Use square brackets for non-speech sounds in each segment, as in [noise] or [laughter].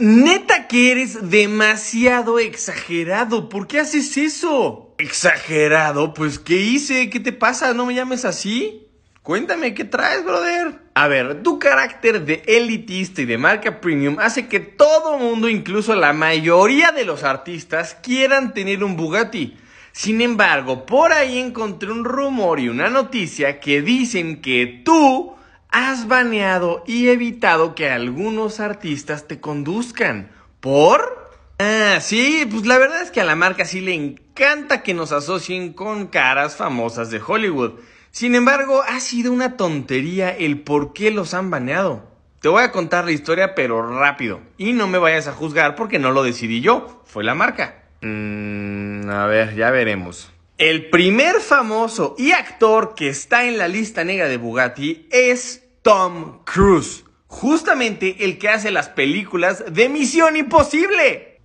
neta que eres demasiado exagerado. ¿Por qué haces eso? ¿Exagerado? Pues, ¿qué hice? ¿Qué te pasa? ¿No me llames así? Cuéntame, ¿qué traes, brother? A ver, tu carácter de elitista y de marca premium hace que todo mundo, incluso la mayoría de los artistas, quieran tener un Bugatti. Sin embargo, por ahí encontré un rumor y una noticia que dicen que tú has baneado y evitado que algunos artistas te conduzcan. ¿Por? Ah, sí, pues la verdad es que a la marca sí le encanta que nos asocien con caras famosas de Hollywood. Sin embargo, ha sido una tontería el por qué los han baneado. Te voy a contar la historia, pero rápido. Y no me vayas a juzgar porque no lo decidí yo, fue la marca. Mmm, a ver, ya veremos. El primer famoso y actor que está en la lista negra de Bugatti es Tom Cruise, justamente el que hace las películas de Misión Imposible.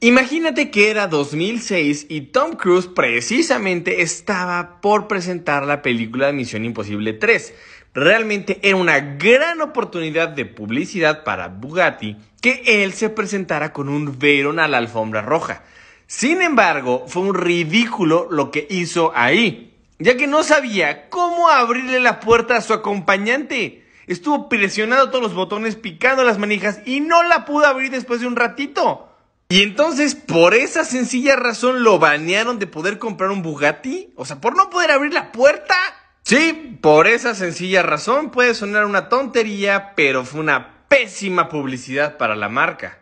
Imagínate que era 2006 y Tom Cruise precisamente estaba por presentar la película de Misión Imposible 3, Realmente era una gran oportunidad de publicidad para Bugatti que él se presentara con un Veyron a la alfombra roja. Sin embargo, fue un ridículo lo que hizo ahí, ya que no sabía cómo abrirle la puerta a su acompañante. Estuvo presionando todos los botones, picando las manijas y no la pudo abrir después de un ratito. Y entonces, por esa sencilla razón, lo banearon de poder comprar un Bugatti. O sea, por no poder abrir la puerta. Sí, por esa sencilla razón puede sonar una tontería, pero fue una pésima publicidad para la marca.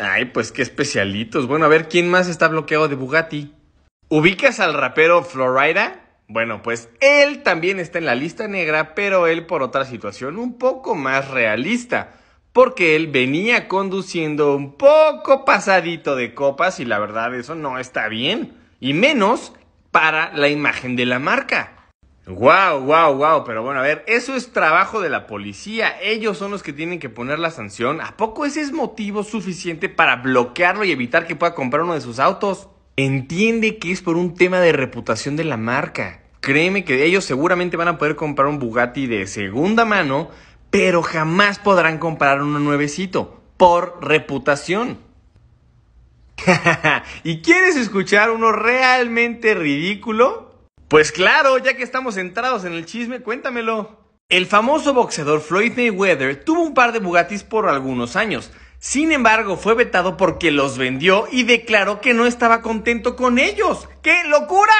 Ay, pues qué especialitos. Bueno, a ver, ¿quién más está bloqueado de Bugatti? ¿Ubicas al rapero Florida? Bueno, pues él también está en la lista negra, pero él por otra situación un poco más realista porque él venía conduciendo un poco pasadito de copas y la verdad eso no está bien, y menos para la imagen de la marca. Wow, wow, wow, pero bueno, a ver, eso es trabajo de la policía, ellos son los que tienen que poner la sanción. ¿A poco ese es motivo suficiente para bloquearlo y evitar que pueda comprar uno de sus autos? Entiende que es por un tema de reputación de la marca. Créeme que ellos seguramente van a poder comprar un Bugatti de segunda mano, pero jamás podrán comprar uno nuevecito, por reputación. [laughs] ¿Y quieres escuchar uno realmente ridículo? Pues claro, ya que estamos entrados en el chisme, cuéntamelo. El famoso boxeador Floyd Mayweather tuvo un par de Bugattis por algunos años. Sin embargo, fue vetado porque los vendió y declaró que no estaba contento con ellos. ¡Qué locura!